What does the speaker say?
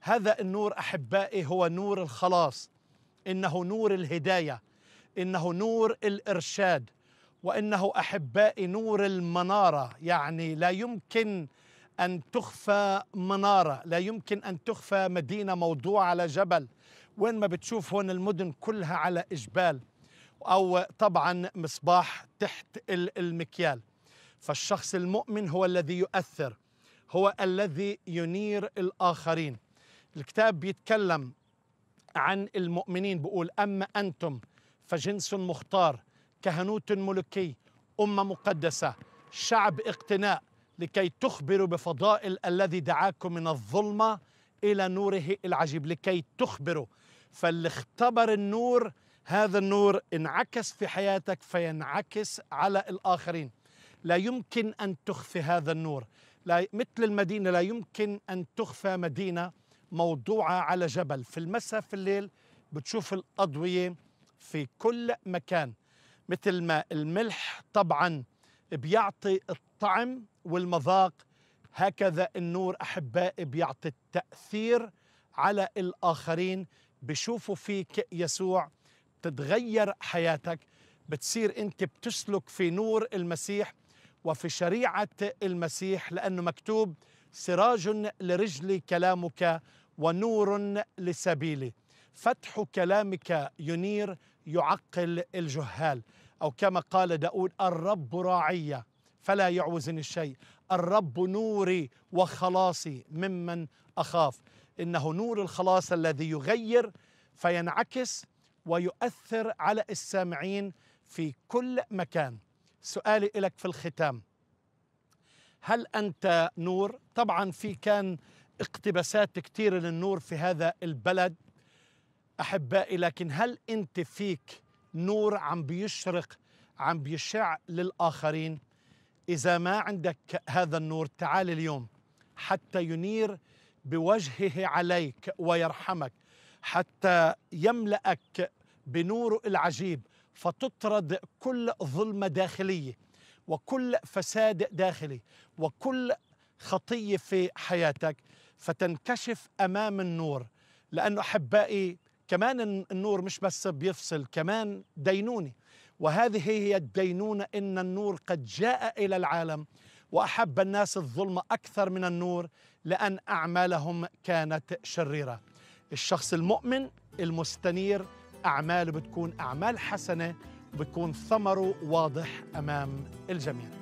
هذا النور احبائي هو نور الخلاص انه نور الهدايه انه نور الارشاد وانه احبائي نور المناره يعني لا يمكن ان تخفى مناره لا يمكن ان تخفى مدينه موضوعه على جبل وين ما بتشوف هون المدن كلها على إجبال أو طبعا مصباح تحت المكيال فالشخص المؤمن هو الذي يؤثر هو الذي ينير الآخرين الكتاب بيتكلم عن المؤمنين بيقول أما أنتم فجنس مختار كهنوت ملكي أمة مقدسة شعب اقتناء لكي تخبروا بفضائل الذي دعاكم من الظلمة إلى نوره العجيب لكي تخبروا فاللي اختبر النور هذا النور انعكس في حياتك فينعكس على الآخرين لا يمكن أن تخفي هذا النور لا مثل المدينة لا يمكن أن تخفى مدينة موضوعة على جبل في المساء في الليل بتشوف الأضوية في كل مكان مثل ما الملح طبعا بيعطي الطعم والمذاق هكذا النور أحبائي بيعطي التأثير على الآخرين بشوفوا فيك يسوع بتتغير حياتك بتصير أنت بتسلك في نور المسيح وفي شريعة المسيح لأنه مكتوب سراج لرجلي كلامك ونور لسبيلي فتح كلامك ينير يعقل الجهال أو كما قال داود الرب راعية فلا يعوزني الشيء الرب نوري وخلاصي ممن أخاف إنه نور الخلاص الذي يغير فينعكس ويؤثر على السامعين في كل مكان سؤالي لك في الختام هل أنت نور؟ طبعا في كان اقتباسات كثيره للنور في هذا البلد أحبائي لكن هل أنت فيك نور عم بيشرق عم بيشع للآخرين إذا ما عندك هذا النور تعال اليوم حتى ينير بوجهه عليك ويرحمك حتى يملأك بنوره العجيب فتطرد كل ظلمة داخلية وكل فساد داخلي وكل خطية في حياتك فتنكشف امام النور لانه احبائي كمان النور مش بس بيفصل كمان دينونه وهذه هي الدينونه ان النور قد جاء الى العالم واحب الناس الظلم اكثر من النور لان اعمالهم كانت شريره الشخص المؤمن المستنير اعماله بتكون اعمال حسنه بتكون ثمره واضح امام الجميع